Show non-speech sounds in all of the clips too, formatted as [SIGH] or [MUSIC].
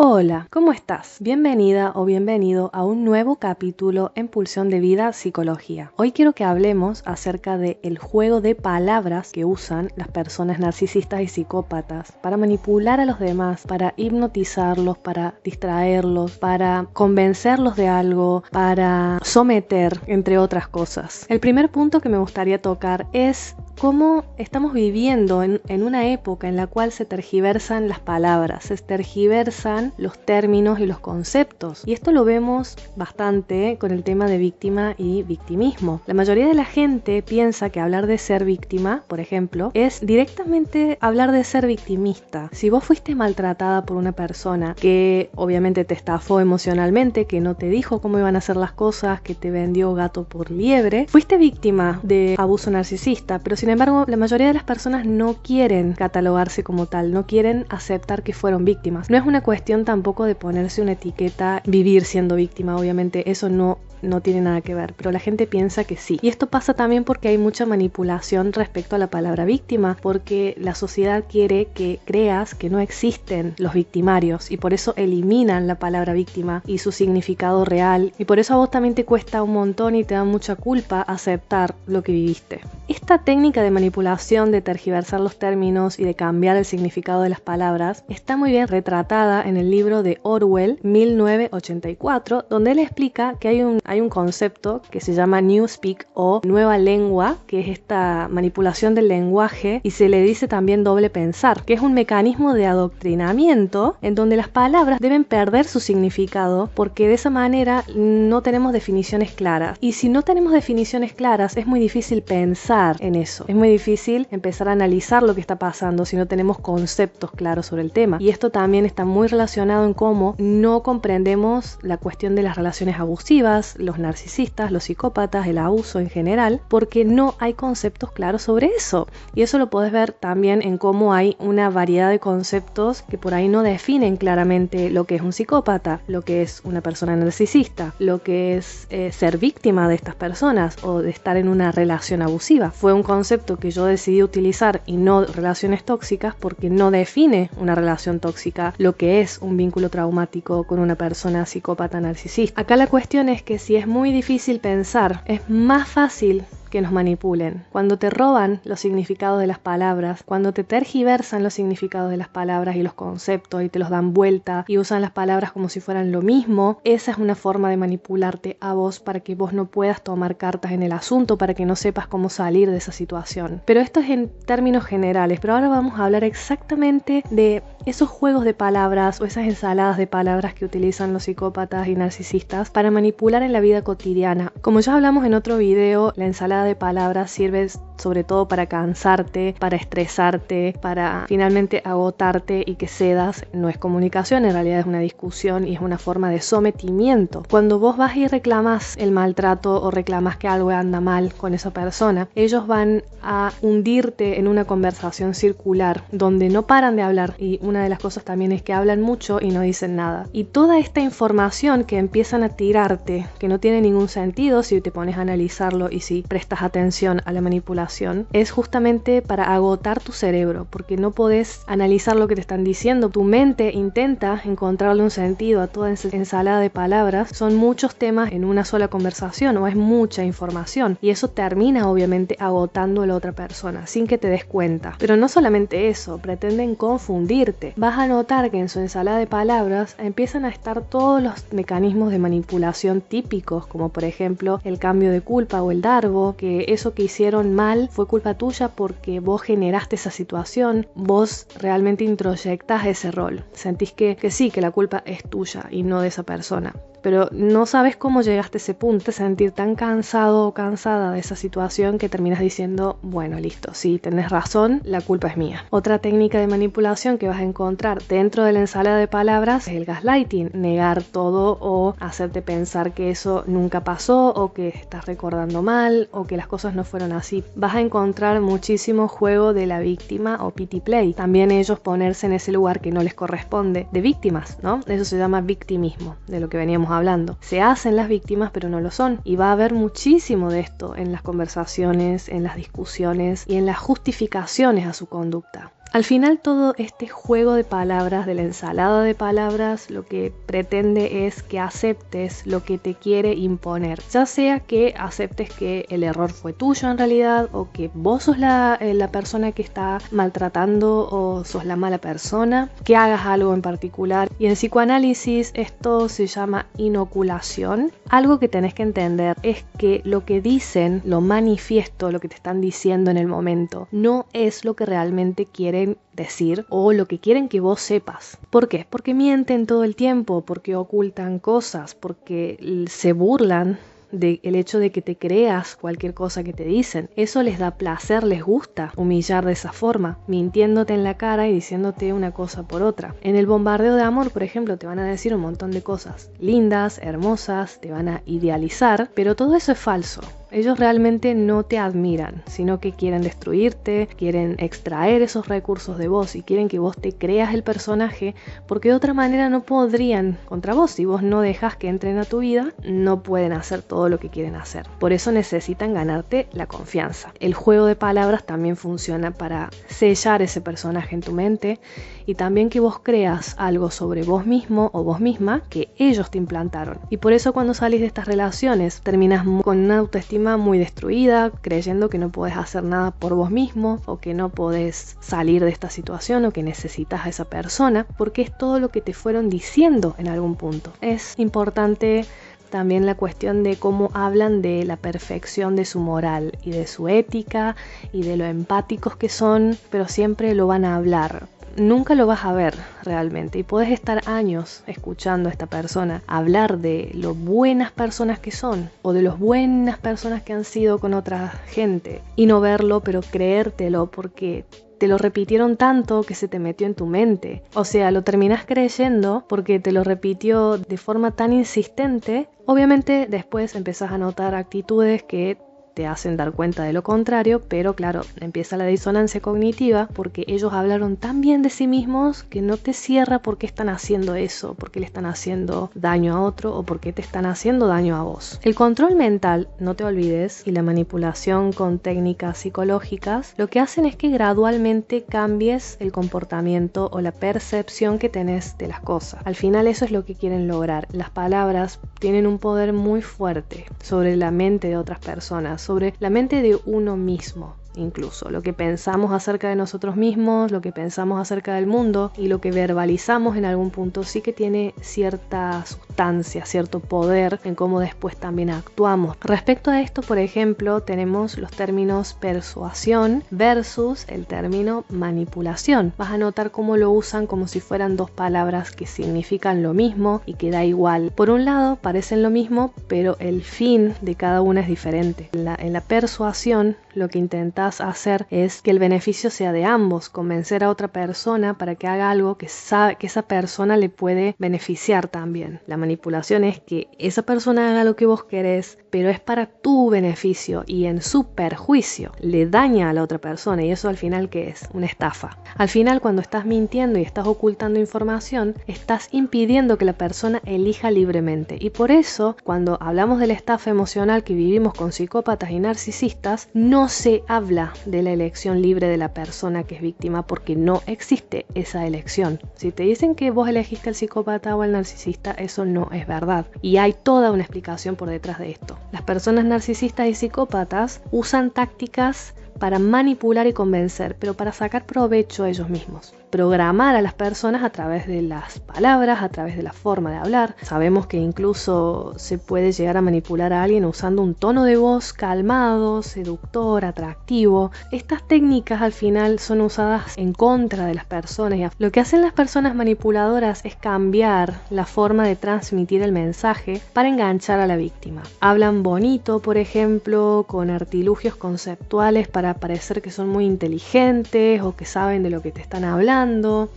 Hola, ¿cómo estás? Bienvenida o bienvenido a un nuevo capítulo en Pulsión de Vida Psicología. Hoy quiero que hablemos acerca del juego de palabras que usan las personas narcisistas y psicópatas para manipular a los demás, para hipnotizarlos, para distraerlos, para convencerlos de algo, para someter, entre otras cosas. El primer punto que me gustaría tocar es cómo estamos viviendo en, en una época en la cual se tergiversan las palabras, se tergiversan los términos y los conceptos. Y esto lo vemos bastante ¿eh? con el tema de víctima y victimismo. La mayoría de la gente piensa que hablar de ser víctima, por ejemplo, es directamente hablar de ser victimista. Si vos fuiste maltratada por una persona que obviamente te estafó emocionalmente, que no te dijo cómo iban a hacer las cosas, que te vendió gato por liebre, fuiste víctima de abuso narcisista, pero sin embargo la mayoría de las personas no quieren catalogarse como tal, no quieren aceptar que fueron víctimas. No es una cuestión tampoco de ponerse una etiqueta, vivir siendo víctima, obviamente eso no no tiene nada que ver, pero la gente piensa que sí. Y esto pasa también porque hay mucha manipulación respecto a la palabra víctima, porque la sociedad quiere que creas que no existen los victimarios y por eso eliminan la palabra víctima y su significado real. Y por eso a vos también te cuesta un montón y te da mucha culpa aceptar lo que viviste. Esta técnica de manipulación, de tergiversar los términos y de cambiar el significado de las palabras, está muy bien retratada en el libro de Orwell 1984, donde él explica que hay un hay un concepto que se llama speak o nueva lengua, que es esta manipulación del lenguaje y se le dice también doble pensar, que es un mecanismo de adoctrinamiento en donde las palabras deben perder su significado porque de esa manera no tenemos definiciones claras. Y si no tenemos definiciones claras es muy difícil pensar en eso, es muy difícil empezar a analizar lo que está pasando si no tenemos conceptos claros sobre el tema. Y esto también está muy relacionado en cómo no comprendemos la cuestión de las relaciones abusivas, los narcisistas, los psicópatas, el abuso en general, porque no hay conceptos claros sobre eso. Y eso lo puedes ver también en cómo hay una variedad de conceptos que por ahí no definen claramente lo que es un psicópata, lo que es una persona narcisista, lo que es eh, ser víctima de estas personas o de estar en una relación abusiva. Fue un concepto que yo decidí utilizar y no relaciones tóxicas porque no define una relación tóxica lo que es un vínculo traumático con una persona psicópata narcisista. Acá la cuestión es que si es muy difícil pensar, es más fácil que nos manipulen, cuando te roban los significados de las palabras, cuando te tergiversan los significados de las palabras y los conceptos y te los dan vuelta y usan las palabras como si fueran lo mismo, esa es una forma de manipularte a vos para que vos no puedas tomar cartas en el asunto, para que no sepas cómo salir de esa situación. Pero esto es en términos generales, pero ahora vamos a hablar exactamente de esos juegos de palabras o esas ensaladas de palabras que utilizan los psicópatas y narcisistas para manipular en la vida cotidiana. Como ya hablamos en otro video, la ensalada de palabras sirve sobre todo para cansarte, para estresarte, para finalmente agotarte y que cedas. No es comunicación, en realidad es una discusión y es una forma de sometimiento. Cuando vos vas y reclamas el maltrato o reclamas que algo anda mal con esa persona, ellos van a hundirte en una conversación circular donde no paran de hablar y una de las cosas también es que hablan mucho y no dicen nada. Y toda esta información que empiezan a tirarte, que no tiene ningún sentido si te pones a analizarlo y si prestas prestas atención a la manipulación es justamente para agotar tu cerebro, porque no podés analizar lo que te están diciendo. Tu mente intenta encontrarle un sentido a toda esa ensalada de palabras. Son muchos temas en una sola conversación o es mucha información y eso termina obviamente agotando a la otra persona sin que te des cuenta. Pero no solamente eso, pretenden confundirte. Vas a notar que en su ensalada de palabras empiezan a estar todos los mecanismos de manipulación típicos, como por ejemplo el cambio de culpa o el darbo, que eso que hicieron mal fue culpa tuya porque vos generaste esa situación, vos realmente introyectas ese rol, sentís que, que sí, que la culpa es tuya y no de esa persona pero no sabes cómo llegaste a ese punto, sentir tan cansado o cansada de esa situación que terminas diciendo, bueno, listo, si tenés razón, la culpa es mía. Otra técnica de manipulación que vas a encontrar dentro de la ensalada de palabras es el gaslighting, negar todo o hacerte pensar que eso nunca pasó o que estás recordando mal o que las cosas no fueron así. Vas a encontrar muchísimo juego de la víctima o pity play. También ellos ponerse en ese lugar que no les corresponde de víctimas, ¿no? Eso se llama victimismo, de lo que veníamos hablando. Se hacen las víctimas, pero no lo son. Y va a haber muchísimo de esto en las conversaciones, en las discusiones y en las justificaciones a su conducta. Al final todo este juego de palabras, de la ensalada de palabras, lo que pretende es que aceptes lo que te quiere imponer, ya sea que aceptes que el error fue tuyo en realidad o que vos sos eh, la, persona que está maltratando o sos la mala persona, que hagas algo en particular. Y en psicoanálisis esto se llama inoculación. Algo que tenés que entender es que lo que dicen, lo manifiesto, lo que te están diciendo en el momento, no es lo que realmente quiere decir o lo que quieren que vos sepas. ¿Por qué? Porque mienten todo el tiempo, porque ocultan cosas, porque se burlan del hecho de que te creas cualquier cosa que te dicen. Eso les da placer, les gusta humillar de esa forma, mintiéndote en la cara y diciéndote una cosa por otra. En el bombardeo de amor, por ejemplo, te van a decir un montón de cosas lindas, hermosas, te van a idealizar, pero todo eso es falso. Ellos realmente no te admiran, sino que quieren destruirte, quieren extraer esos recursos de vos y quieren que vos te creas el personaje, porque de otra manera no podrían contra vos. Si vos no dejas que entren a tu vida, no pueden hacer todo lo que quieren hacer. Por eso necesitan ganarte la confianza. El juego de palabras también funciona para sellar ese personaje en tu mente y también que vos creas algo sobre vos mismo o vos misma que ellos te implantaron. Y por eso cuando salís de estas relaciones terminas con una autoestima muy destruida, creyendo que no puedes hacer nada por vos mismo o que no podés salir de esta situación o que necesitas a esa persona, porque es todo lo que te fueron diciendo en algún punto. Es importante también la cuestión de cómo hablan de la perfección de su moral y de su ética y de lo empáticos que son, pero siempre lo van a hablar. Nunca lo vas a ver realmente y puedes estar años escuchando a esta persona hablar de lo buenas personas que son o de los buenas personas que han sido con otra gente y no verlo pero creértelo porque te lo repitieron tanto que se te metió en tu mente. O sea, lo terminás creyendo porque te lo repitió de forma tan insistente. Obviamente después empezás a notar actitudes que te hacen dar cuenta de lo contrario, pero claro, empieza la disonancia cognitiva porque ellos hablaron tan bien de sí mismos que no te cierra por qué están haciendo eso, por qué le están haciendo daño a otro o por qué te están haciendo daño a vos. El control mental, no te olvides, y la manipulación con técnicas psicológicas, lo que hacen es que gradualmente cambies el comportamiento o la percepción que tenés de las cosas. Al final eso es lo que quieren lograr. Las palabras tienen un poder muy fuerte sobre la mente de otras personas sobre la mente de uno mismo incluso, lo que pensamos acerca de nosotros mismos, lo que pensamos acerca del mundo y lo que verbalizamos en algún punto sí que tiene cierta sustancia, cierto poder en cómo después también actuamos. Respecto a esto, por ejemplo, tenemos los términos persuasión versus el término manipulación. Vas a notar cómo lo usan como si fueran dos palabras que significan lo mismo y que da igual. Por un lado, parecen lo mismo, pero el fin de cada una es diferente. En la, persuasión, lo que intentamos hacer es que el beneficio sea de ambos, convencer a otra persona para que haga algo que sabe que esa persona le puede beneficiar también. La manipulación es que esa persona haga lo que vos querés, pero es para tu beneficio y en su perjuicio. Le daña a la otra persona y eso al final que es una estafa. Al final cuando estás mintiendo y estás ocultando información, estás impidiendo que la persona elija libremente. Y por eso, cuando hablamos de la estafa emocional que vivimos con psicópatas y narcisistas, no se habla de la elección libre de la persona que es víctima porque no existe esa elección. Si te dicen que vos elegiste al psicópata o al narcisista, eso no es verdad. Y hay toda una explicación por detrás de esto. Las personas narcisistas y psicópatas usan tácticas para manipular y convencer, pero para sacar provecho a ellos mismos programar a las personas a través de las palabras, a través de la forma de hablar. Sabemos que incluso se puede llegar a manipular a alguien usando un tono de voz calmado, seductor, atractivo. Estas técnicas al final son usadas en contra de las personas. Lo que hacen las personas manipuladoras es cambiar la forma de transmitir el mensaje para enganchar a la víctima. Hablan bonito, por ejemplo, con artilugios conceptuales para parecer que son muy inteligentes o que saben de lo que te están hablando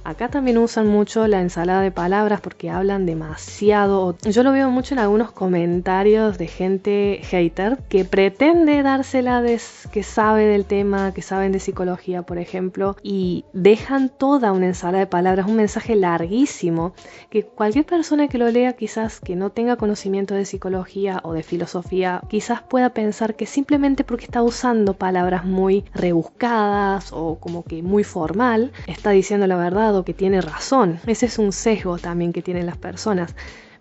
Acá también usan mucho la ensalada de palabras porque hablan demasiado. Yo lo veo mucho en algunos comentarios de gente hater que pretende dársela de que sabe del tema, que saben de psicología, por ejemplo, y dejan toda una ensalada de palabras, un mensaje larguísimo que cualquier persona que lo lea quizás que no tenga conocimiento de psicología o de filosofía, quizás pueda pensar que simplemente porque está usando palabras muy rebuscadas o como que muy formal, está diciendo la verdad o que tiene razón. Ese es un sesgo también que tienen las personas.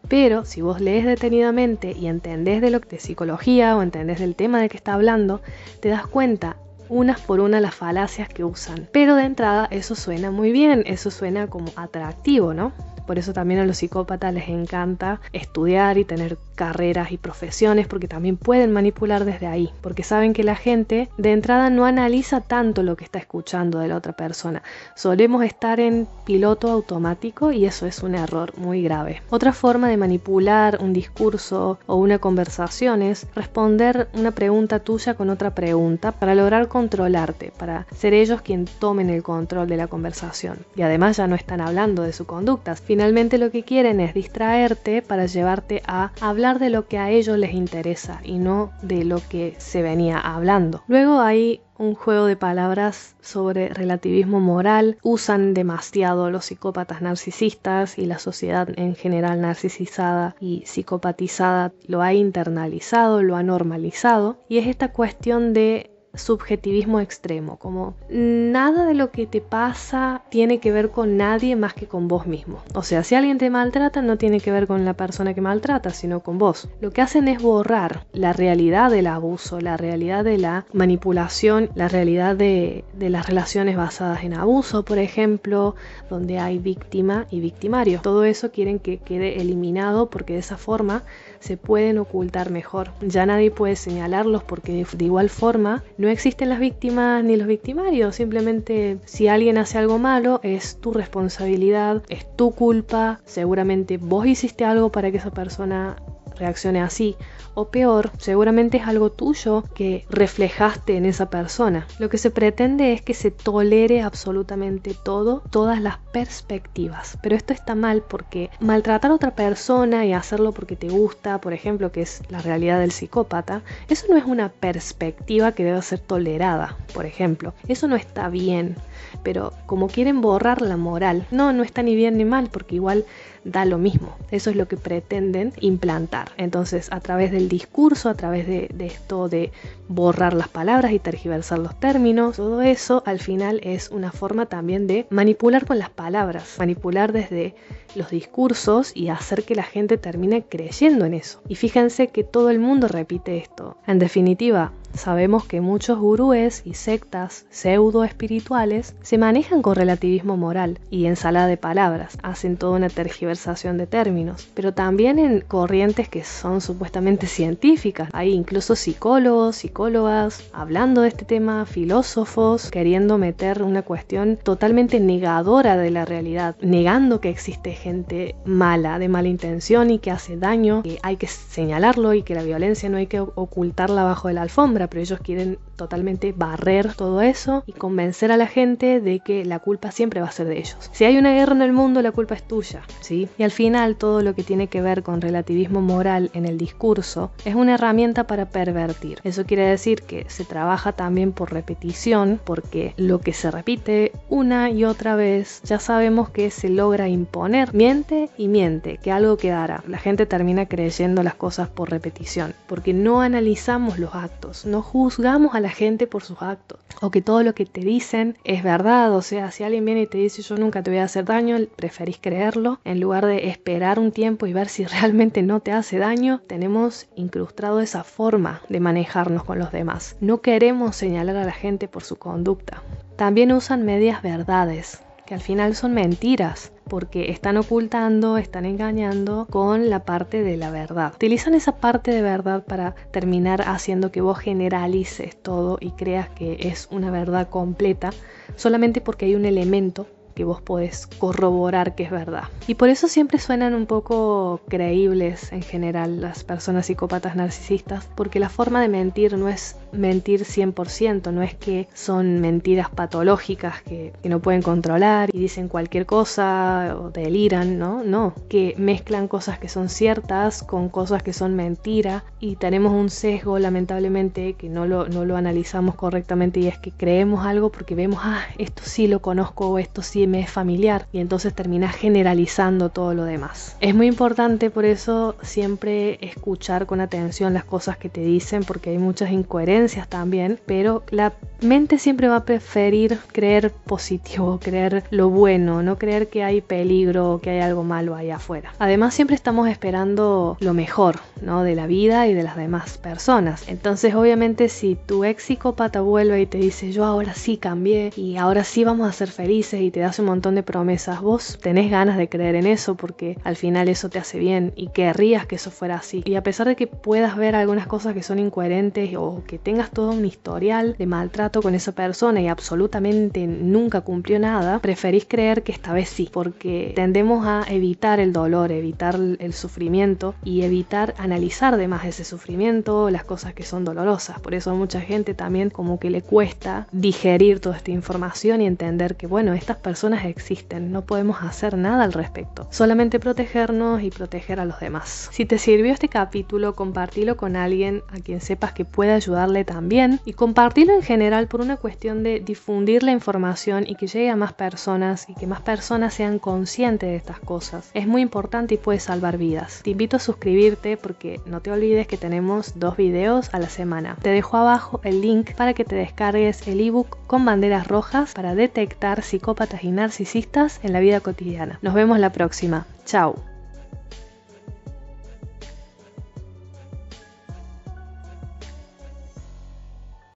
Pero si vos lees detenidamente y entendés de lo que de psicología o entendés del tema del que está hablando, te das cuenta unas por una las falacias que usan. Pero de entrada eso suena muy bien, eso suena como atractivo, ¿no? Por eso también a los psicópatas les encanta estudiar y tener carreras y profesiones porque también pueden manipular desde ahí, porque saben que la gente de entrada no analiza tanto lo que está escuchando de la otra persona. Solemos estar en piloto automático y eso es un error muy grave. Otra forma de manipular un discurso o una conversación es responder una pregunta tuya con otra pregunta para lograr controlarte, para ser ellos quien tomen el control de la conversación. Y además ya no están hablando de su conducta. Finalmente lo que quieren es distraerte para llevarte a hablar de lo que a ellos les interesa y no de lo que se venía hablando. Luego hay un juego de palabras sobre relativismo moral. Usan demasiado los psicópatas narcisistas y la sociedad en general narcisizada y psicopatizada lo ha internalizado, lo ha normalizado. Y es esta cuestión de subjetivismo extremo, como nada de lo que te pasa tiene que ver con nadie más que con vos mismo. O sea, si alguien te maltrata no tiene que ver con la persona que maltrata, sino con vos. Lo que hacen es borrar la realidad del abuso, la realidad de la manipulación, la realidad de, las relaciones basadas en abuso, por ejemplo, donde hay víctima y victimario. Todo eso quieren que quede eliminado porque de esa forma se pueden ocultar mejor. Ya nadie puede señalarlos porque de igual forma no existen las víctimas ni los victimarios. Simplemente si alguien hace algo malo es tu responsabilidad, es tu culpa. Seguramente vos hiciste algo para que esa persona reaccione así. O peor, seguramente es algo tuyo que reflejaste en esa persona. Lo que se pretende es que se tolere absolutamente todo, todas las perspectivas. Pero esto está mal porque maltratar a otra persona y hacerlo porque te gusta, por ejemplo, que es la realidad del psicópata, eso no es una perspectiva que debe ser tolerada, por ejemplo. Eso no está bien, pero como quieren borrar la moral, no, no está ni bien ni mal porque igual da lo mismo. Eso es lo que pretenden implantar. Entonces, a través del discurso, a través de, esto de borrar las palabras y tergiversar los términos, todo eso al final es una forma también de manipular con las palabras, manipular desde los discursos y hacer que la gente termine creyendo en eso. Y fíjense que todo el mundo repite esto. En definitiva, Sabemos que muchos gurúes y sectas pseudo-espirituales se manejan con relativismo moral y ensalada de palabras, hacen toda una tergiversación de términos, pero también en corrientes que son supuestamente científicas. Hay incluso psicólogos, psicólogas hablando de este tema, filósofos queriendo meter una cuestión totalmente negadora de la realidad, negando que existe gente mala, de mala intención y que hace daño, que hay que señalarlo y que la violencia no hay que ocultarla bajo el la alfombra pero ellos quieren totalmente barrer todo eso y convencer a la gente de que la culpa siempre va a ser de ellos. Si hay una guerra en el mundo, la culpa es tuya, ¿sí? Y al final todo lo que tiene que ver con relativismo moral en el discurso es una herramienta para pervertir. Eso quiere decir que se trabaja también por repetición, porque lo que se repite una y otra vez ya sabemos que se logra imponer. Miente y miente, que algo quedará. La gente termina creyendo las cosas por repetición, porque no analizamos los actos, no juzgamos a la gente por sus actos o que todo lo que te dicen es verdad. O sea, si alguien viene y te dice yo nunca te voy a hacer daño, preferís creerlo en lugar de esperar un tiempo y ver si [LAUGHS] realmente no te hace daño. Tenemos incrustado esa forma de manejarnos con los demás. No queremos señalar a la gente por su conducta. También usan medias verdades que al final son mentiras porque están ocultando, están engañando con la parte de la verdad. Utilizan esa parte de verdad para terminar haciendo que vos generalices todo y creas que es una verdad completa solamente porque hay un elemento que vos podés corroborar que es verdad. Y por eso siempre suenan un poco creíbles en general las personas psicópatas narcisistas, porque la forma de mentir no es mentir 100%, no es que son mentiras patológicas que, no pueden controlar y dicen cualquier cosa o deliran, ¿no? No, que mezclan cosas que son ciertas con cosas que son mentira y tenemos un sesgo lamentablemente que no lo, no lo analizamos correctamente y es que creemos algo porque vemos, ah, esto sí lo conozco o esto sí me es familiar y entonces terminas generalizando todo lo demás. Es muy importante por eso siempre escuchar con atención las cosas que te dicen porque hay muchas incoherencias también, pero la mente siempre va a preferir creer positivo, creer lo bueno, no creer que hay peligro que hay algo malo ahí afuera. Además siempre estamos esperando lo mejor, ¿no? De la vida y de las demás personas. Entonces obviamente si tu ex psicópata vuelve y te dice yo ahora sí cambié y ahora sí vamos a ser felices y te das un montón de promesas, vos tenés ganas de creer en eso porque al final eso te hace bien y querrías que eso fuera así. Y a pesar de que puedas ver algunas cosas que son incoherentes o que te tengas todo un historial de maltrato con esa persona y absolutamente nunca cumplió nada, preferís creer que esta vez sí, porque tendemos a evitar el dolor, evitar el sufrimiento y evitar analizar de más ese sufrimiento, las cosas que son dolorosas. Por eso a mucha gente también como que le cuesta digerir toda esta información y entender que bueno, estas personas existen, no podemos hacer nada al respecto, solamente protegernos y proteger a los demás. Si te sirvió este capítulo, compartilo con alguien a quien sepas que puede ayudarle también y compartirlo en general por una cuestión de difundir la información y que llegue a más personas y que más personas sean conscientes de estas cosas. Es muy importante y puede salvar vidas. Te invito a suscribirte porque no te olvides que tenemos dos videos a la semana. Te dejo abajo el link para que te descargues el ebook con banderas rojas para detectar psicópatas y narcisistas en la vida cotidiana. Nos vemos la próxima. Chao.